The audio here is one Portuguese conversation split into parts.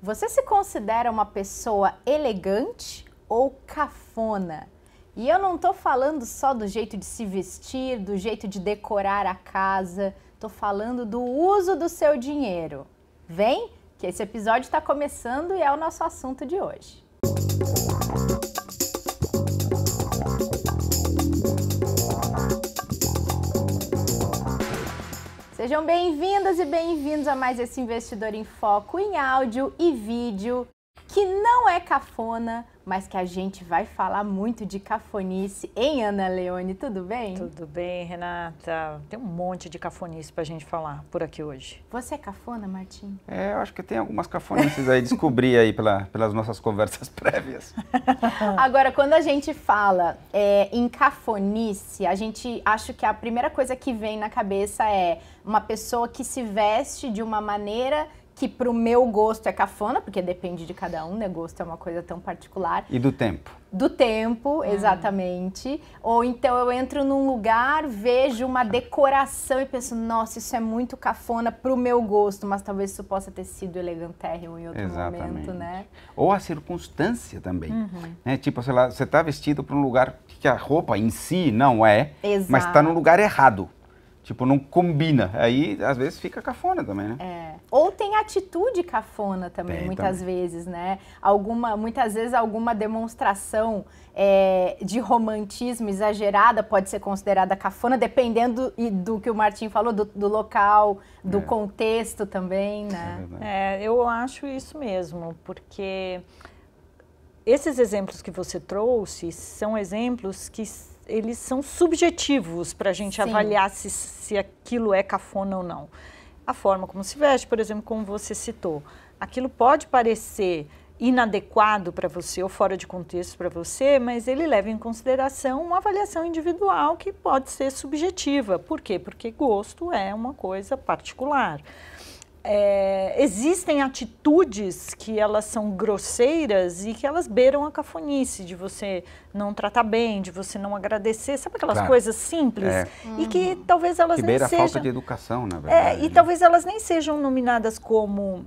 Você se considera uma pessoa elegante ou cafona? E eu não estou falando só do jeito de se vestir, do jeito de decorar a casa, estou falando do uso do seu dinheiro. Vem, que esse episódio está começando e é o nosso assunto de hoje. Música Sejam bem-vindas e bem-vindos a mais esse Investidor em Foco em áudio e vídeo que não é cafona, mas que a gente vai falar muito de cafonice. em Ana Leone, tudo bem? Tudo bem, Renata. Tem um monte de cafonice pra gente falar por aqui hoje. Você é cafona, Martim? É, eu acho que tem algumas cafonices aí, descobri aí pela, pelas nossas conversas prévias. Agora, quando a gente fala é, em cafonice, a gente acho que a primeira coisa que vem na cabeça é uma pessoa que se veste de uma maneira que pro meu gosto é cafona, porque depende de cada um, né? Gosto é uma coisa tão particular. E do tempo. Do tempo, hum. exatamente. Ou então eu entro num lugar, vejo uma decoração e penso, nossa, isso é muito cafona pro meu gosto, mas talvez isso possa ter sido elegantérrimo em outro exatamente. momento, né? Ou a circunstância também. Uhum. Né? Tipo, sei lá, você tá vestido para um lugar que a roupa em si não é, tá Exato. mas está no lugar errado. Tipo, não combina. Aí, às vezes, fica cafona também, né? É. Ou tem atitude cafona também, tem, muitas também. vezes, né? Alguma, muitas vezes, alguma demonstração é, de romantismo exagerada pode ser considerada cafona, dependendo do, do que o Martim falou, do, do local, do é. contexto também, né? É, é, eu acho isso mesmo, porque esses exemplos que você trouxe são exemplos que eles são subjetivos para a gente Sim. avaliar se, se aquilo é cafona ou não. A forma como se veste, por exemplo, como você citou, aquilo pode parecer inadequado para você ou fora de contexto para você, mas ele leva em consideração uma avaliação individual que pode ser subjetiva. Por quê? Porque gosto é uma coisa particular é, existem atitudes que elas são grosseiras e que elas beiram a cafonice, de você não tratar bem, de você não agradecer, sabe aquelas claro. coisas simples? É. E que uhum. talvez elas que nem sejam... falta de educação, na é, verdade. É, e né? talvez elas nem sejam nominadas como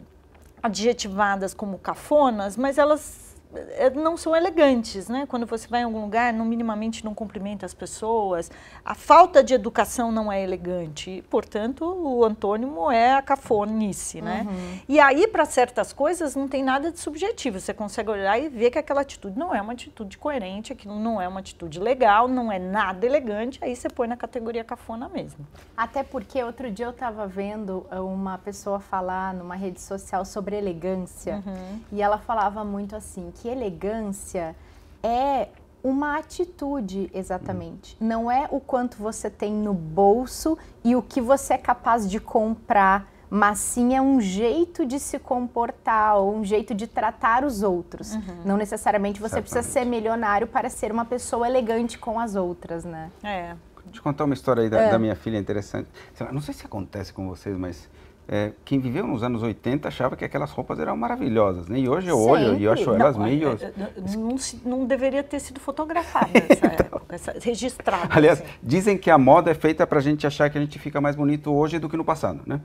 adjetivadas como cafonas, mas elas é, não são elegantes, né? Quando você vai em algum lugar, não minimamente não cumprimenta as pessoas. A falta de educação não é elegante. portanto, o antônimo é a cafonice, né? Uhum. E aí, para certas coisas, não tem nada de subjetivo. Você consegue olhar e ver que aquela atitude não é uma atitude coerente, aquilo não é uma atitude legal, não é nada elegante. Aí você põe na categoria cafona mesmo. Até porque outro dia eu estava vendo eh, uma pessoa falar numa rede social sobre elegância uhum. e ela falava muito assim que que elegância é uma atitude, exatamente. Hum. Não é o quanto você tem no bolso e o que você é capaz de comprar, mas sim é um jeito de se comportar, ou um jeito de tratar os outros. Uhum. Não necessariamente você Certamente. precisa ser milionário para ser uma pessoa elegante com as outras, né? É. Deixa eu contar uma história aí da, é. da minha filha interessante. Não sei se acontece com vocês, mas é, quem viveu nos anos 80 achava que aquelas roupas eram maravilhosas, né? E hoje eu Sempre. olho e eu acho não, elas é, meio... É, é, não, não, não, deveria ter sido fotografada então. essa então, registrada. Aliás, assim. dizem que a moda é feita para a gente achar que a gente fica mais bonito hoje do que no passado, né?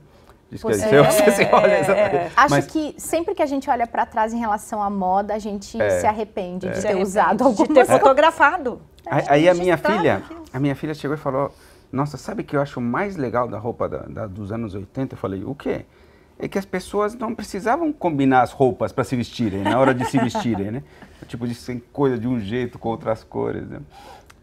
que é, Acho que sempre que a gente olha para trás em relação à moda, a gente se arrepende de ter usado alguma De ter fotografado. Aí, aí a minha filha, a minha filha chegou e falou: nossa, sabe o que eu acho mais legal da roupa da, da, dos anos 80? Eu falei, o quê? É que as pessoas não precisavam combinar as roupas para se vestirem, na hora de se vestirem, né? Tipo, de ser coisa de um jeito, com outras cores, né?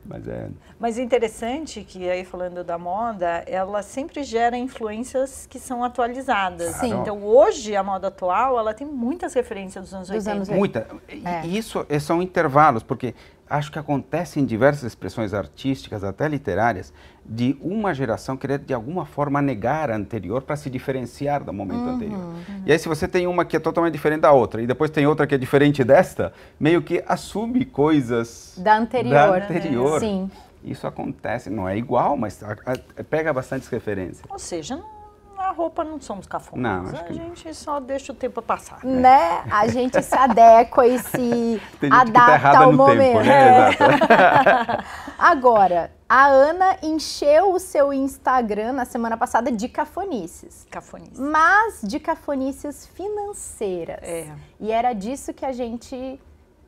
Mas é... Mas é interessante que, aí falando da moda, ela sempre gera influências que são atualizadas. Sim. Então, hoje, a moda atual, ela tem muitas referências dos anos dos 80. Anos... Muita. É. E isso é, são intervalos, porque acho que acontece em diversas expressões artísticas, até literárias, de uma geração querer de alguma forma negar a anterior para se diferenciar do momento uhum, anterior. Uhum. E aí, se você tem uma que é totalmente diferente da outra e depois tem outra que é diferente desta, meio que assume coisas da anterior. Da né? anterior. Né? Sim. Isso acontece, não é igual, mas pega bastantes referências. Ou seja, não a roupa não somos cafonas. Não, a gente não. só deixa o tempo passar. Né? né? A gente se adequa e se tá adapta tá ao momento. Tempo, né? é. Agora, a Ana encheu o seu Instagram na semana passada de cafonices. Cafonices. Mas de cafonices financeiras. É. E era disso que a gente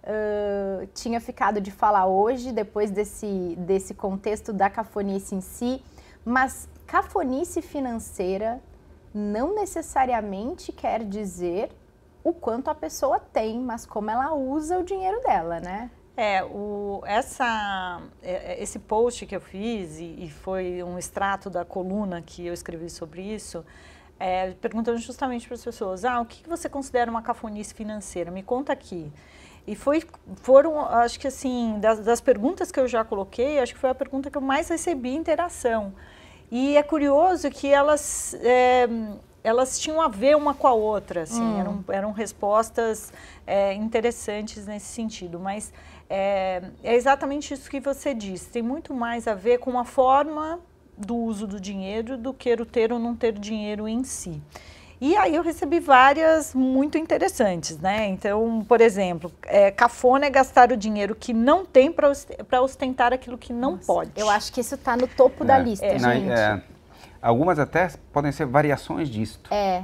Uh, tinha ficado de falar hoje, depois desse, desse contexto da cafonice em si, mas cafonice financeira não necessariamente quer dizer o quanto a pessoa tem, mas como ela usa o dinheiro dela, né? É, o, essa, é, é, esse post que eu fiz, e, e, foi um extrato da coluna que eu escrevi sobre isso, é, perguntando justamente para as pessoas, ah, o que você considera uma cafonice financeira? Me conta aqui. E foi, foram, acho que assim, das, das perguntas que eu já coloquei, acho que foi a pergunta que eu mais recebi interação. E é curioso que elas, é, elas tinham a ver uma com a outra, assim, hum. eram, eram respostas é, interessantes nesse sentido. Mas é, é exatamente isso que você disse, tem muito mais a ver com a forma do uso do dinheiro do que o ter ou não ter dinheiro em si. E aí eu recebi várias muito interessantes, né? Então, por exemplo, é, cafona é gastar o dinheiro que não tem para ostentar aquilo que não Nossa, pode. Eu acho que isso está no topo é, da lista, é, gente. Não, algumas até podem ser variações disso. É.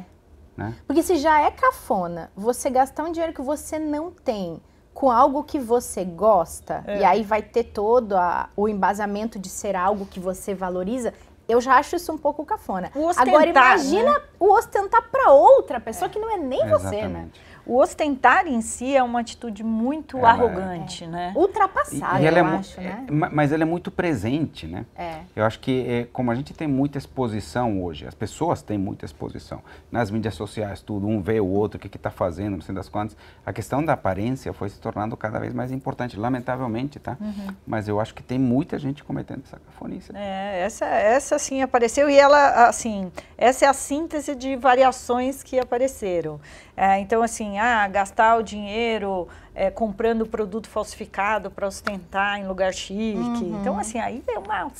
Né? Porque se já é cafona, você gastar um dinheiro que você não tem com algo que você gosta, é. e aí vai ter todo a, o embasamento de ser algo que você valoriza, eu já acho isso um pouco cafona. Ostentar, Agora imagina né? o ostentar para outra pessoa é. que não é nem você, né? o ostentar em si é uma atitude muito ela é, né? arrogante, é. né? Ultrapassada, e, é eu é acho, né? É, mas ela é muito presente, né? É. Eu acho que como a gente tem muita exposição hoje, as pessoas têm muita exposição. Nas mídias sociais, tudo, um vê o outro, o que está fazendo, não sei das quantas. A questão da aparência foi se tornando cada vez mais importante, lamentavelmente, tá? Uhum. Mas eu acho que tem muita gente cometendo essa cafonice. É, essa, essa sim apareceu e ela, assim, essa é a síntese de variações que apareceram. É, então, assim, ah, gastar o dinheiro é, comprando produto falsificado para ostentar em lugar chique. Uhum. Então, assim, aí deu é uma,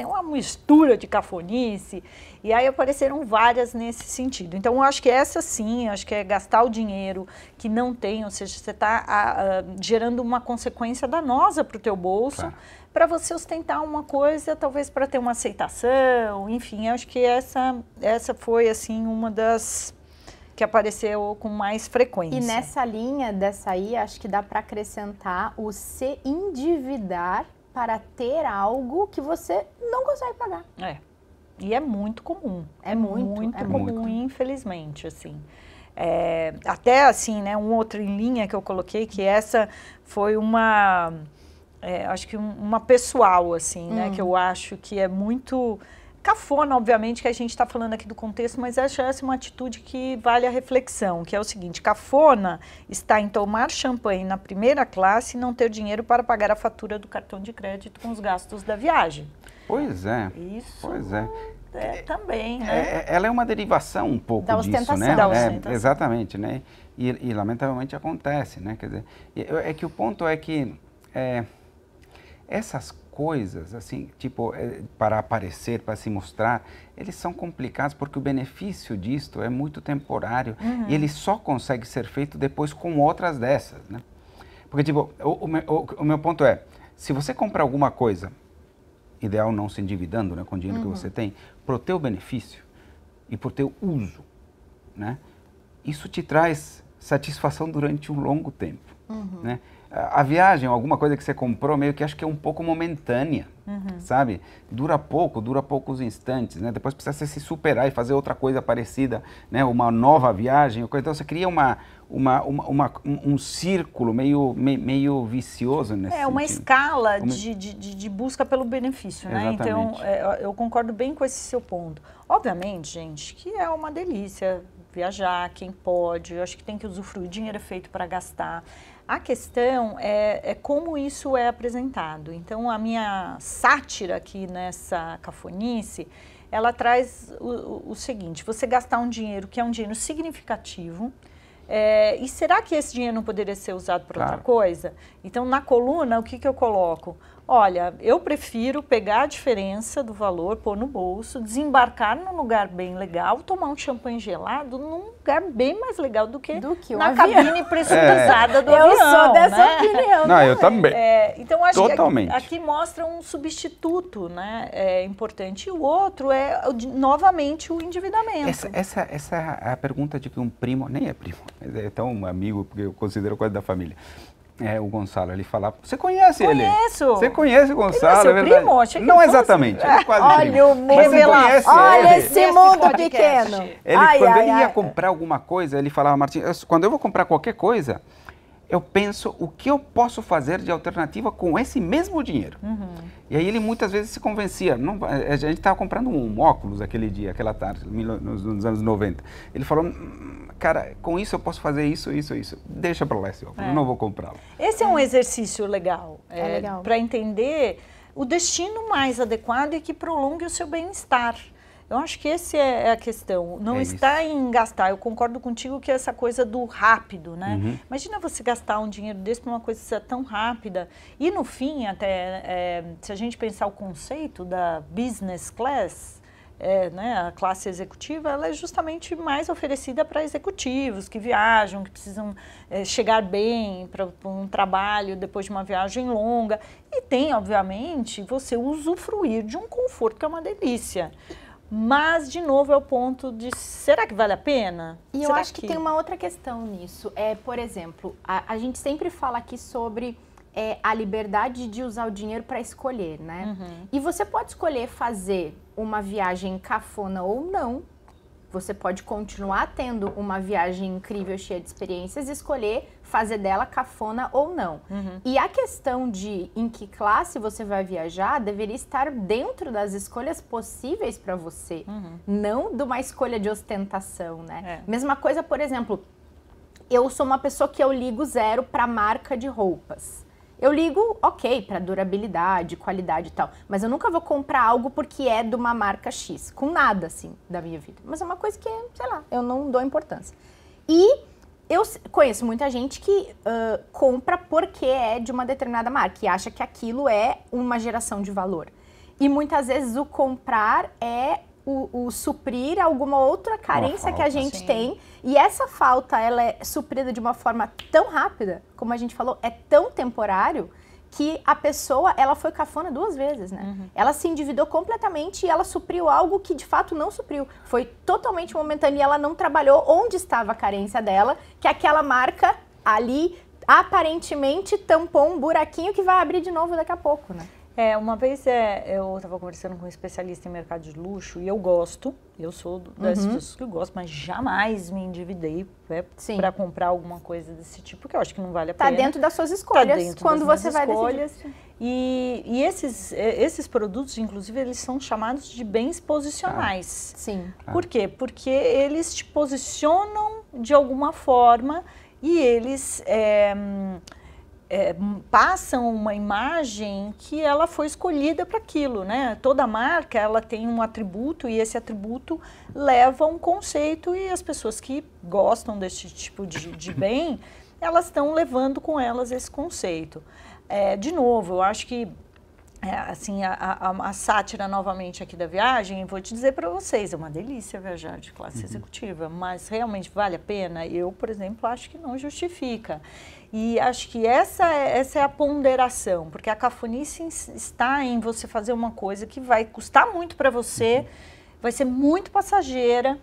é uma mistura de cafonice. E aí apareceram várias nesse sentido. Então, eu acho que essa sim, acho que é gastar o dinheiro que não tem, ou seja, você está ah, ah, gerando uma consequência danosa para o teu bolso. Claro para você ostentar uma coisa, talvez para ter uma aceitação, enfim, acho que essa essa foi assim uma das que apareceu com mais frequência. E nessa linha dessa aí, acho que dá para acrescentar o se endividar para ter algo que você não consegue pagar. É. E é muito comum. É muito, muito é comum, muito. infelizmente, assim. É, até assim, né, um outro em linha que eu coloquei, que essa foi uma, é, acho que um, uma pessoal, assim, hum. né, que eu uhum. acho que é muito cafona, obviamente, que a gente está falando aqui do contexto, mas acho essa é uma atitude que vale a reflexão, que é o seguinte, cafona está em tomar champanhe na primeira classe e não ter dinheiro para pagar a fatura do cartão de crédito com os gastos da viagem. Pois é. Isso. Pois é. É, também, né? É, é ela é uma derivação um pouco da disso, né? É, da ostentação. É, exatamente, né? E, e, lamentavelmente acontece, né? Quer dizer, é que o ponto é que é, essas coisas coisas, assim, tipo, é, para aparecer, para se mostrar, eles são complicados porque o benefício disto é muito temporário uhum. e ele só consegue ser feito depois com outras dessas, né? Porque, tipo, o, o, o meu ponto é, se você comprar alguma coisa, ideal não se endividando, né, com o dinheiro uhum. que você tem, pro teu benefício e pro teu uso, né? Isso te traz satisfação durante um longo tempo, uhum. né? a viagem, alguma coisa que você comprou, meio que acho que é um pouco momentânea, uhum. sabe? Dura pouco, dura poucos instantes, né? Depois precisa se superar e fazer outra coisa parecida, né? Uma nova viagem, então você cria uma, uma, uma, uma um, círculo meio, meio vicioso nesse É, uma sentido. escala uma... De, de, de, busca pelo benefício, né? Então, Exatamente. Então, é, eu concordo bem com esse seu ponto. Obviamente, gente, que é uma delícia viajar, quem pode, eu acho que tem que usufruir, dinheiro é feito para gastar, a questão é, é, como isso é apresentado. Então, a minha sátira aqui nessa cafonice, ela traz o, o seguinte: você gastar um dinheiro que é um dinheiro significativo. É, e será que esse dinheiro não poderia ser usado para claro. outra coisa? Então, na coluna, o que, que eu coloco? Olha, eu prefiro pegar a diferença do valor, pôr no bolso, desembarcar num lugar bem legal, tomar um champanhe gelado num lugar bem mais legal do que, do que na avião. cabine pressurizada é. do eu avião. Eu sou dessa né? opinião. Não, eu também. É, então, acho Totalmente. que aqui, aqui, mostra um substituto né, é importante. E o outro é, novamente, o endividamento. Essa, essa, essa é a pergunta de que um primo, nem é primo, é tão um amigo, porque eu considero quase da família. É, o Gonçalo, ele falava. Você conhece Conheço. ele? Conheço. Você conhece o Gonçalo? Ele não é seu é primo? Achei que não exatamente. Ele é quase Olha primo. o mundo. Olha esse mundo pequeno. Ele, ai, quando ai, ele ia comprar alguma coisa, ele falava, Martim, quando eu vou comprar qualquer coisa, eu penso o que eu posso fazer de alternativa com esse mesmo dinheiro. Uhum. E aí ele muitas vezes se convencia. Não, a gente estava comprando um óculos aquele dia, aquela tarde, nos, nos, anos 90. Ele falou, hum, cara, com isso eu posso fazer isso, isso, isso. Deixa para lá esse óculos, é. não vou comprá-lo. Esse é um exercício legal, é, é legal. para entender o destino mais adequado e que prolongue o seu bem-estar. Eu acho que essa é, é a questão. Não é está isso. em gastar. Eu concordo contigo que essa coisa do rápido, né? Uhum. Imagina você gastar um dinheiro desse para uma coisa tão rápida. E no fim, até é, se a gente pensar o conceito da business class, é, né, a classe executiva, ela é justamente mais oferecida para executivos que viajam, que precisam é, chegar bem para um trabalho depois de uma viagem longa. E tem, obviamente, você usufruir de um conforto que é uma delícia. Mas, de novo, é o ponto de será que vale a pena? E será eu acho que... que... tem uma outra questão nisso. É, por exemplo, a, a gente sempre fala aqui sobre é, a liberdade de usar o dinheiro para escolher, né? Uhum. E você pode escolher fazer uma viagem cafona ou não. Você pode continuar tendo uma viagem incrível, cheia de experiências, e escolher fazer dela cafona ou não. Uhum. E a questão de em que classe você vai viajar deveria estar dentro das escolhas possíveis para você, uhum. não de uma escolha de ostentação, né? É. Mesma coisa, por exemplo, eu sou uma pessoa que eu ligo zero para marca de roupas. Eu ligo, ok, para durabilidade, qualidade e tal, mas eu nunca vou comprar algo porque é de uma marca X, com nada assim da minha vida. Mas é uma coisa que, sei lá, eu não dou importância. E eu conheço muita gente que uh, compra porque é de uma determinada marca e acha que aquilo é uma geração de valor. E muitas vezes o comprar é o, o suprir alguma outra carência falta, que a gente sim. tem. E essa falta, ela é suprida de uma forma tão rápida, como a gente falou, é tão temporário, que a pessoa, ela foi cafona duas vezes, né? Uhum. Ela se endividou completamente e ela supriu algo que de fato não supriu. Foi totalmente momentâneo e ela não trabalhou onde estava a carência dela, que aquela marca ali aparentemente tampou um buraquinho que vai abrir de novo daqui a pouco, né? É, uma vez é, eu estava conversando com um especialista em mercado de luxo e eu gosto, eu sou das uhum. pessoas que eu gosto, mas jamais me endividei é, né, para comprar alguma coisa desse tipo, porque eu acho que não vale a tá pena. Está dentro das suas tá escolhas tá dentro quando das você vai escolhas. E, e esses, esses produtos, inclusive, eles são chamados de bens posicionais. Ah. Sim. Ah. Por quê? Porque eles te posicionam de alguma forma e eles... É, é, passam uma imagem que ela foi escolhida para aquilo, né? Toda marca ela tem um atributo e esse atributo leva um conceito e as pessoas que gostam desse tipo de, de bem, elas estão levando com elas esse conceito. É, de novo, eu acho que é, assim, a, a, a, sátira novamente aqui da viagem, vou te dizer para vocês, é uma delícia viajar de classe uhum. executiva, mas realmente vale a pena? Eu, por exemplo, acho que não justifica. E acho que essa é, essa é a ponderação, porque a cafonice está em você fazer uma coisa que vai custar muito para você, uhum. vai ser muito passageira,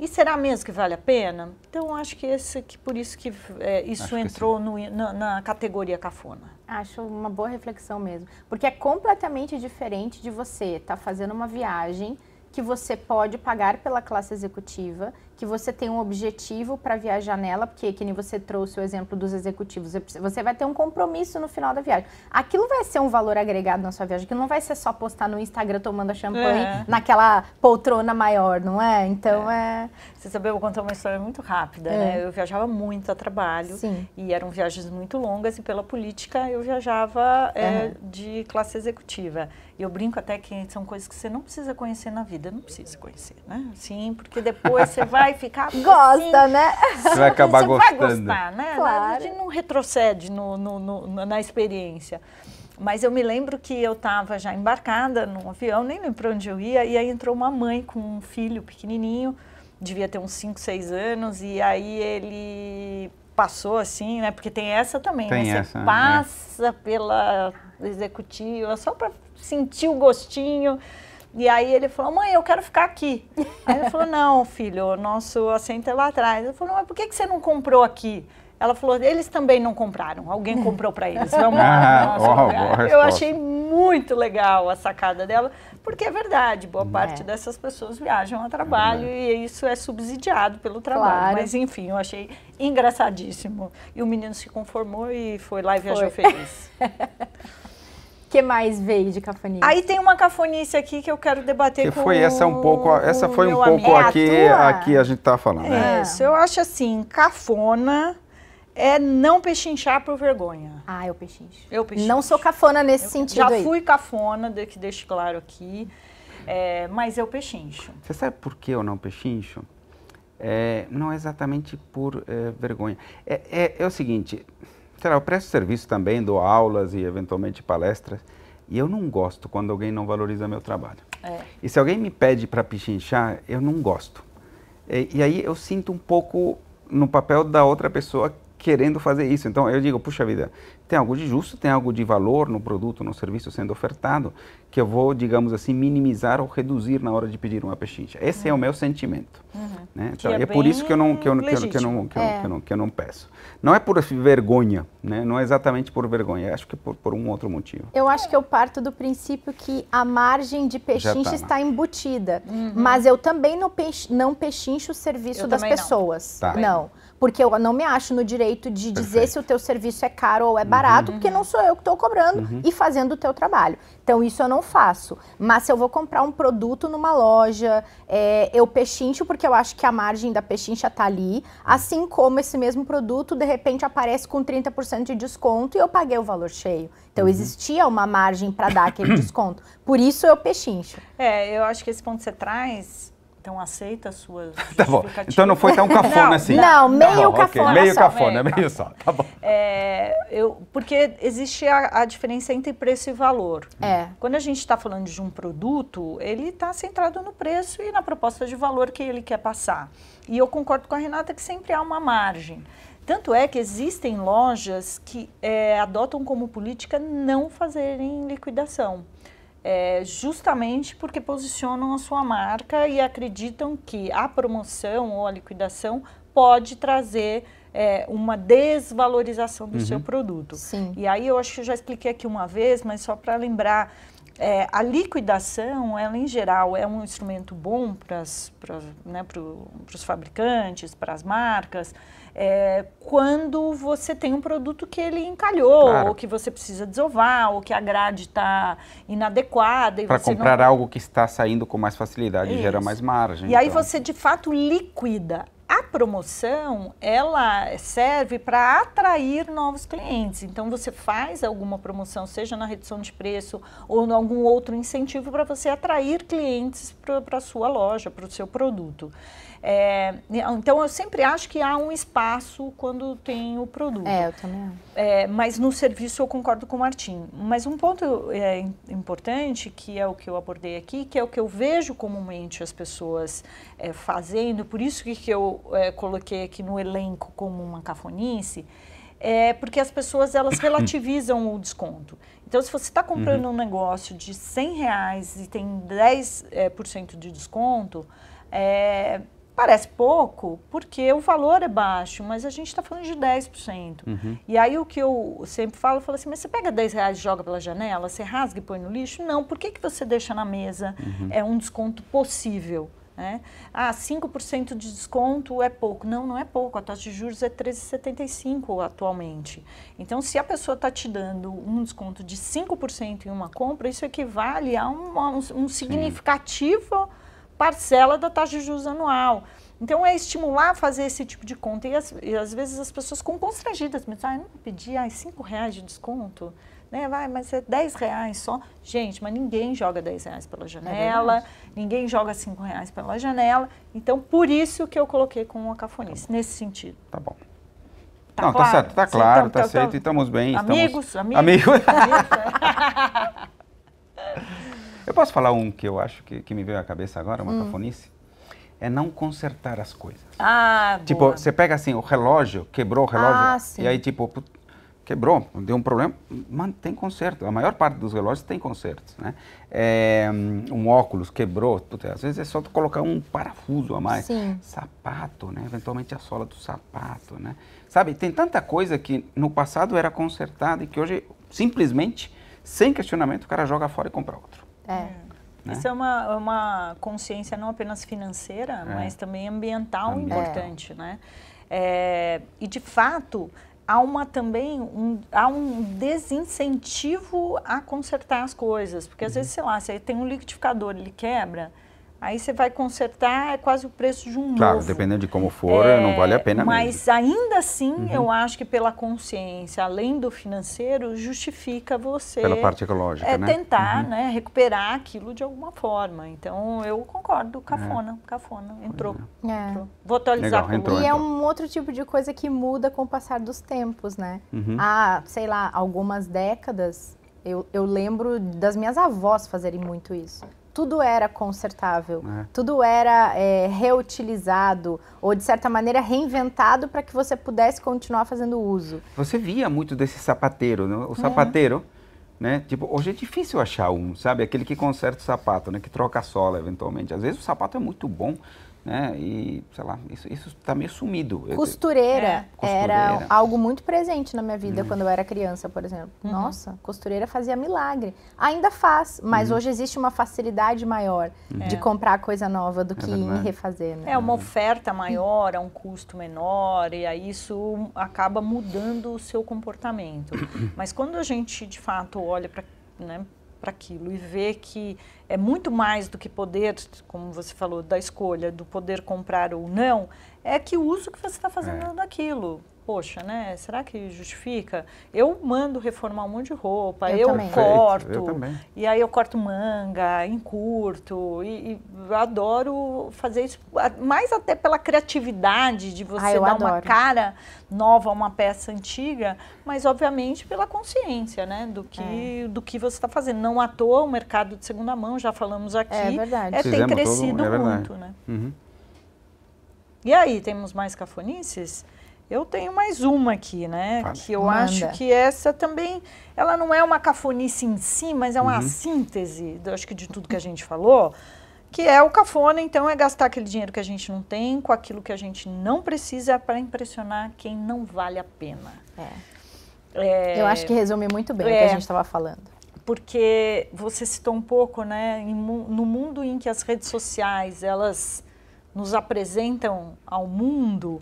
e será mesmo que vale a pena? Então, acho que esse, que por isso que é, isso acho entrou que no, na, na, categoria cafona. Acho uma boa reflexão mesmo. Porque é completamente diferente de você estar tá fazendo uma viagem que você pode pagar pela classe executiva que você tem um objetivo para viajar nela, porque que nem você trouxe o exemplo dos executivos, você vai ter um compromisso no final da viagem. Aquilo vai ser um valor agregado na sua viagem, que não vai ser só postar no Instagram tomando champanhe é. naquela poltrona maior, não é? Então é. é... Você sabe, eu vou contar uma história muito rápida, né? é. né? Eu viajava muito a trabalho Sim. e eram viagens muito longas e pela política eu viajava é, de classe executiva. E eu brinco até que são coisas que você não precisa conhecer na vida, não precisa conhecer, né? Sim, porque depois você vai vai ficar. Gosta, assim, né? Você vai acabar você gostando. Vai gostar, né? né? Claro. A gente não retrocede no, no, no, na experiência. Mas eu me lembro que eu estava já embarcada num avião, nem lembro para onde eu ia, e aí entrou uma mãe com um filho pequenininho, devia ter uns 5, 6 anos, e aí ele passou assim, né? Porque tem essa também, né? tem né? Essa, Você é. passa né? pela executiva só para sentir o gostinho e aí ele falou, mãe, eu quero ficar aqui. Aí ele falou, não, filho, o nosso assento é lá atrás. Eu falei, mas por que, que você não comprou aqui? Ela falou, eles também não compraram, alguém comprou para eles. Vamos lá. Ah, ó, eu achei muito legal a sacada dela, porque é verdade, boa hum. parte é. dessas pessoas viajam a trabalho é. e isso é subsidiado pelo trabalho. Claro. Mas enfim, eu achei engraçadíssimo. E o menino se conformou e foi lá e viajou foi. feliz. que mais veio de cafonice? Aí tem uma cafonice aqui que eu quero debater que com foi essa é um pouco, essa foi um pouco amigo. aqui, é a aqui a gente tá falando. Né? É. Isso, eu acho assim, cafona é não pechinchar por vergonha. Ah, eu pechincho. Eu pechincho. Não sou cafona nesse eu, sentido Já aí. fui cafona, de, que deixe claro aqui, é, mas eu pechincho. Você sabe por que eu não pechincho? É, não é exatamente por é, vergonha. é o seguinte, eu presto serviço também, dou aulas e eventualmente palestras. E eu não gosto quando alguém não valoriza meu trabalho. É. E se alguém me pede para pichinchar, eu não gosto. E, e, aí eu sinto um pouco no papel da outra pessoa querendo fazer isso. Então eu digo, puxa vida, tem algo de justo, tem algo de valor no produto, no serviço sendo ofertado, que eu vou, digamos assim, minimizar ou reduzir na hora de pedir uma pechincha. Esse uhum. é o uhum. meu sentimento. Uhum. Né? Então, é, é por isso que eu não que eu, que não que, não que é. não peço. Não é por vergonha, né? Não é exatamente por vergonha. Acho que é por, por um outro motivo. Eu acho que eu parto do princípio que a margem de tá pechincha tá está embutida, uhum. mas eu também não pech, não pechincho o serviço das pessoas. Não. Tá. não. Porque eu não me acho no direito de Perfeito. dizer se o teu serviço é caro ou é barato barato uhum. porque não sou eu que estou cobrando uhum. e fazendo o teu trabalho. Então isso eu não faço. Mas se eu vou comprar um produto numa loja, é, eu pechincho porque eu acho que a margem da pechincha está ali, assim como esse mesmo produto de repente aparece com 30% de desconto e eu paguei o valor cheio. Então uhum. existia uma margem para dar aquele desconto. Por isso eu pechincho. É, eu acho que esse ponto que você traz então aceita a sua Tá bom. Então não foi tão cafona não, assim. Não, meio tá bom, cafona. Okay. Meio só, cafona, meio, meio só. Tá bom. É, eu, porque existe a, a, diferença entre preço e valor. É. Quando a gente está falando de um produto, ele está centrado no preço e na proposta de valor que ele quer passar. E eu concordo com a Renata que sempre há uma margem. Tanto é que existem lojas que é, adotam como política não fazerem liquidação é, justamente porque posicionam a sua marca e acreditam que a promoção ou a liquidação pode trazer é, uma desvalorização do uhum. seu produto. Sim. E aí eu acho que eu já expliquei aqui uma vez, mas só para lembrar, é, a liquidação, ela em geral é um instrumento bom para né, pro, os fabricantes, para as marcas, é, quando você tem um produto que ele encalhou, claro. ou que você precisa desovar, ou que a grade está inadequada. Para comprar não... algo que está saindo com mais facilidade, Isso. gera mais margem. E então. aí você, de fato, liquida a promoção ela serve para atrair novos clientes. Então você faz alguma promoção, seja na redução de preço ou em algum outro incentivo para você atrair clientes para a sua loja, para o seu produto. É, então eu sempre acho que há um espaço quando tem o produto. É, eu também. É, mas no serviço eu concordo com o Martim. Mas um ponto é, importante que é o que eu abordei aqui, que é o que eu vejo comumente as pessoas é, fazendo, por isso que, que eu é, coloquei aqui no elenco como uma cafonice é porque as pessoas elas relativizam o desconto. Então, se você está comprando uhum. um negócio de 100 reais e tem 10% é, por cento de desconto, é, parece pouco, porque o valor é baixo, mas a gente está falando de 10%. Uhum. E aí o que eu sempre falo, eu falo assim, mas você pega 10 reais e joga pela janela, você rasga e põe no lixo? Não, por que, que você deixa na mesa uhum. é, um desconto possível? Né? Ah, 5% de desconto é pouco. Não, não é pouco. A taxa de juros é 13,75% atualmente. Então, se a pessoa está te dando um desconto de 5% em uma compra, isso equivale a um, a um, um significativo parcela da taxa de juros anual. Então, é estimular a fazer esse tipo de conta. E, as, e às vezes as pessoas ficam constrangidas, mas ah, eu não pedi, ai, 5 reais de desconto né? Vai, mas é 10 reais só. Gente, mas ninguém joga 10 reais pela é janela, é ninguém joga 5 reais pela janela. Então, por isso que eu coloquei com o cafonice, tá nesse sentido. Tá bom. Tá Não, tá claro? tá certo, tá claro, então, tá, então, certo, e estamos então, bem. Amigos, estamos... amigos. amigos. eu posso falar um que eu acho que, que me veio à cabeça agora, uma hum. cafonice? é não consertar as coisas. Ah, Tipo, boa. você pega assim, o relógio, quebrou o relógio, ah, e aí tipo, quebrou, deu um problema, mano, tem conserto. A maior parte dos relógios tem consertos, né? É, um óculos quebrou, puta, às vezes é só tu colocar um parafuso a mais. Sim. Sapato, né? Eventualmente a sola do sapato, né? Sabe, tem tanta coisa que no passado era consertada e que hoje, simplesmente, sem questionamento, o cara joga fora e compra outro. É. é. Né? Isso é uma, uma consciência não apenas financeira, é. mas também ambiental importante, né? É, e de fato, há uma também um, há um desincentivo a consertar as coisas, porque às uhum. vezes, sei lá, se tem um liquidificador, ele quebra, Aí você vai consertar, é quase o preço de um claro, novo. Claro, dependendo de como for, é, não vale a pena Mas mesmo. ainda assim, uhum. eu acho que pela consciência, além do financeiro, justifica você... Pela parte ecológica, é, né? Tentar uhum. né, recuperar aquilo de alguma forma. Então, eu concordo, cafona, é. cafona, entrou, é. é. entrou. Vou atualizar Legal, entrou, E é entrou. é um outro tipo de coisa que muda com o passar dos tempos, né? Uhum. Há, sei lá, algumas décadas, eu, eu lembro das minhas avós fazerem muito isso tudo era consertável, é. tudo era é, reutilizado ou de certa maneira reinventado para que você pudesse continuar fazendo uso. Você via muito desse sapateiro, né? o é. sapateiro, é. né? Tipo, hoje é difícil achar um, sabe? Aquele que conserta o sapato, né? Que troca a sola eventualmente. Às vezes o sapato é muito bom, né? E, sei lá, isso, isso tá meio sumido. Costureira, é. costureira. era algo muito presente na minha vida hum. quando eu era criança, por exemplo. Uhum. Nossa, costureira fazia milagre. Ainda faz, mas uhum. hoje existe uma facilidade maior uhum. de é. comprar coisa nova do é que é refazer. Né? É uma uhum. oferta maior, a é um custo menor, e aí isso acaba mudando o seu comportamento. mas quando a gente, de fato, olha para né, para aquilo e ver que é muito mais do que poder, como você falou, da escolha, do poder comprar ou não, é que o uso que você está fazendo é. daquilo poxa, né? Será que justifica? Eu mando reformar um monte de roupa, eu, eu corto. Eu E aí eu corto manga, encurto. E, e adoro fazer isso, mais até pela criatividade de você ah, dar adoro. uma cara nova a uma peça antiga, mas obviamente pela consciência, né? Do que, é. do que você está fazendo. Não à toa, o mercado de segunda mão, já falamos aqui, é, verdade. é tem crescido todo, é muito, né? Uhum. E aí, temos mais cafonices? Eu tenho mais uma aqui, né? Que eu Manda. acho que essa também, ela não é uma cafonice em si, mas é uma uhum. síntese, eu acho que de tudo que a gente falou, que é o cafona, então é gastar aquele dinheiro que a gente não tem com aquilo que a gente não precisa para impressionar quem não vale a pena. É. É... Eu acho que resume muito bem é... o que a é. gente estava falando porque você citou um pouco, né, no mundo em que as redes sociais elas nos apresentam ao mundo,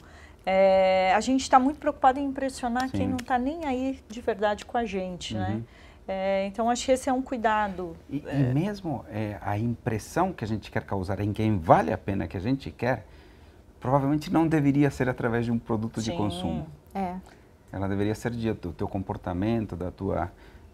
é, a gente está muito preocupado em impressionar Sim. quem não está nem aí de verdade com a gente, né? uhum. né? É, então, acho que esse é um cuidado. E, é... e mesmo é, a impressão que a gente quer causar em quem vale a pena que a gente quer, provavelmente não deveria ser através de um produto Sim. de consumo. É. Ela deveria ser de, do teu comportamento, da tua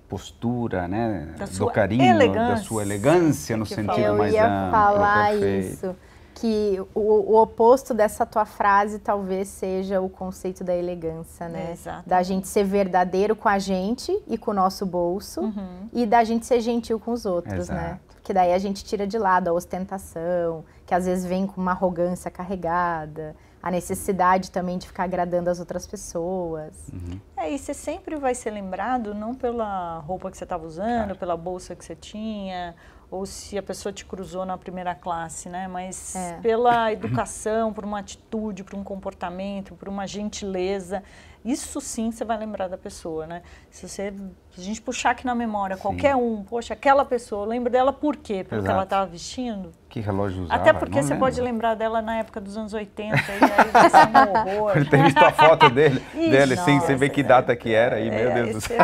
postura, né? Da do carinho, elegância. da sua elegância no sentido mais amplo. Eu ia falar isso que o, o, oposto dessa tua frase talvez seja o conceito da elegância, né? Exato. Da gente ser verdadeiro com a gente e com o nosso bolso uhum. e da gente ser gentil com os outros, né? Exato. né? Porque daí a gente tira de lado a ostentação, que às vezes vem com uma arrogância carregada a necessidade também de ficar agradando as outras pessoas. Uhum. É, e você sempre vai ser lembrado não pela roupa que você estava usando, claro. É. pela bolsa que você tinha, ou se a pessoa te cruzou na primeira classe, né? Mas é. pela educação, por uma atitude, por um comportamento, por uma gentileza. Isso sim você vai lembrar da pessoa, né? Se você se a gente puxar aqui na memória sim. qualquer um, poxa, aquela pessoa, lembra dela por quê? Porque Exato. ela estava vestindo? Que relógio usava? Até porque não você lembro. pode lembrar dela na época dos anos 80 e aí um horror. Ele tem visto a foto dele, dele sim, você vê que data que era e é, meu Deus do céu.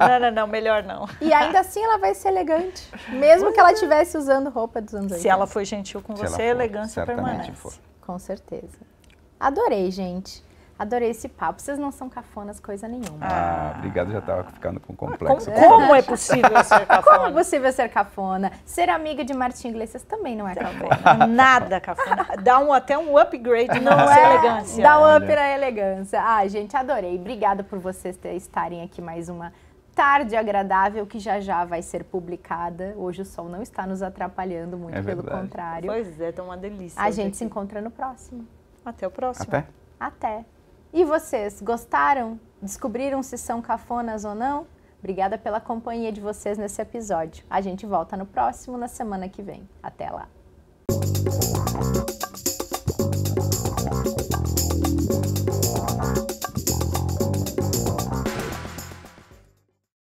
Não, não, não, melhor não. E ainda assim ela vai ser elegante, mesmo que ela estivesse é. usando roupa dos anos 80. Se ela foi gentil com se você, for, elegância permanece. For. Com certeza. Adorei, gente. Adorei esse papo. Vocês não são cafonas coisa nenhuma. Ah, obrigado, já estava ficando com complexo. Ah, como, como é possível ser cafona? Como é possível ser cafona? Ser amiga de Martim Iglesias também não é cafona. Nada cafona. Dá um, até um upgrade na é, elegância. Dá um up na elegância. Ah, gente, adorei. Obrigada por vocês estarem aqui mais uma tarde agradável que já já vai ser publicada. Hoje o sol não está nos atrapalhando, muito é pelo contrário. Pois é, tá uma delícia. A gente aqui. se encontra no próximo. Até o próximo. Até. Até. E vocês, gostaram? Descobriram se são cafonas ou não? Obrigada pela companhia de vocês nesse episódio. A gente volta no próximo, na semana que vem. Até lá!